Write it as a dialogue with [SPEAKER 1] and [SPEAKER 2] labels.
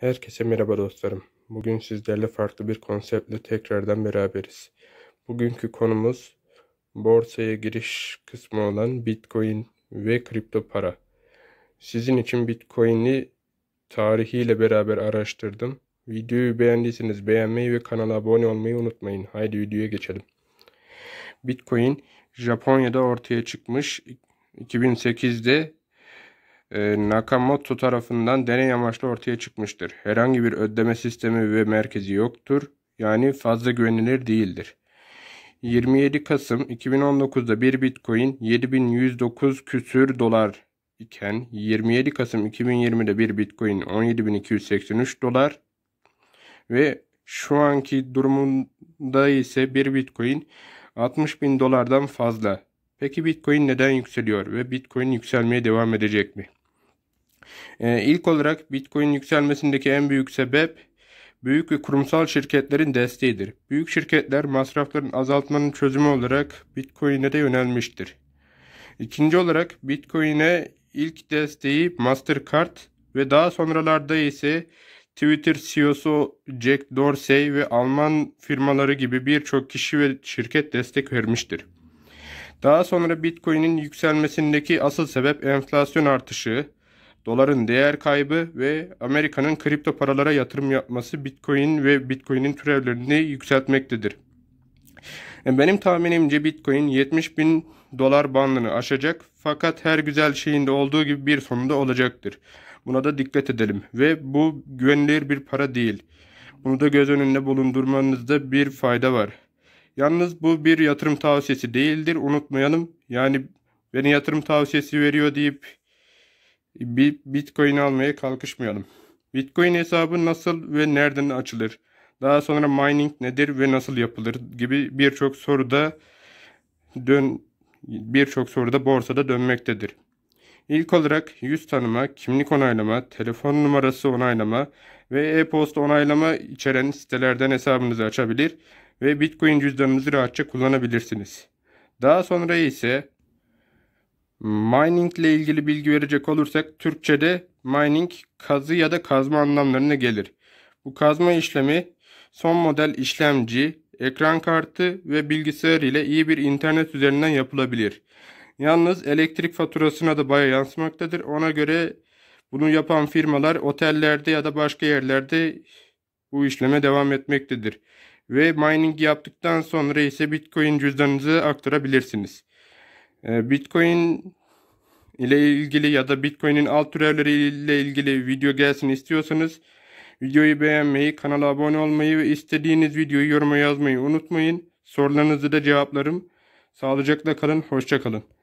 [SPEAKER 1] Herkese merhaba dostlarım. Bugün sizlerle farklı bir konseptle tekrardan beraberiz. Bugünkü konumuz borsaya giriş kısmı olan Bitcoin ve kripto para. Sizin için Bitcoin'i tarihiyle beraber araştırdım. Videoyu beğendiyseniz beğenmeyi ve kanala abone olmayı unutmayın. Haydi videoya geçelim. Bitcoin Japonya'da ortaya çıkmış 2008'de e, Nakamoto tarafından deney amaçlı ortaya çıkmıştır. Herhangi bir ödeme sistemi ve merkezi yoktur. Yani fazla güvenilir değildir. 27 Kasım 2019'da bir Bitcoin 7109 küsür dolar iken 27 Kasım 2020'de bir Bitcoin 17283 dolar ve şu anki durumunda ise bir Bitcoin 60 bin dolardan fazla. Peki Bitcoin neden yükseliyor ve Bitcoin yükselmeye devam edecek mi? Ee, ilk olarak Bitcoin yükselmesindeki en büyük sebep büyük ve kurumsal şirketlerin desteğidir. Büyük şirketler masrafların azaltmanın çözümü olarak Bitcoin'e de yönelmiştir. İkinci olarak Bitcoin'e ilk desteği Mastercard ve daha sonralarda ise Twitter CEO'su Jack Dorsey ve Alman firmaları gibi birçok kişi ve şirket destek vermiştir. Daha sonra Bitcoin'in yükselmesindeki asıl sebep enflasyon artışı, doların değer kaybı ve Amerika'nın kripto paralara yatırım yapması Bitcoin ve Bitcoin'in türevlerini yükseltmektedir. E, benim tahminimce Bitcoin 70 bin dolar bandını aşacak fakat her güzel şeyinde olduğu gibi bir sonunda olacaktır. Buna da dikkat edelim ve bu güvenilir bir para değil. Bunu da göz önünde bulundurmanızda bir fayda var. Yalnız bu bir yatırım tavsiyesi değildir unutmayalım. Yani beni yatırım tavsiyesi veriyor deyip Bitcoin almaya kalkışmayalım. Bitcoin hesabı nasıl ve nereden açılır? Daha sonra mining nedir ve nasıl yapılır gibi birçok soruda dön birçok soruda borsada dönmektedir. İlk olarak yüz tanıma, kimlik onaylama, telefon numarası onaylama ve e-posta onaylama içeren sitelerden hesabınızı açabilir ve Bitcoin cüzdanınızı rahatça kullanabilirsiniz. Daha sonra ise Mining ile ilgili bilgi verecek olursak Türkçe'de mining kazı ya da kazma anlamlarına gelir. Bu kazma işlemi son model işlemci, ekran kartı ve bilgisayar ile iyi bir internet üzerinden yapılabilir. Yalnız elektrik faturasına da baya yansımaktadır. Ona göre bunu yapan firmalar otellerde ya da başka yerlerde bu işleme devam etmektedir. Ve mining yaptıktan sonra ise bitcoin cüzdanınızı aktarabilirsiniz. Ee, Bitcoin ile ilgili ya da Bitcoin'in alt türevleri ile ilgili video gelsin istiyorsanız videoyu beğenmeyi, kanala abone olmayı ve istediğiniz videoyu yoruma yazmayı unutmayın. Sorularınızı da cevaplarım. Sağlıcakla kalın, hoşça kalın.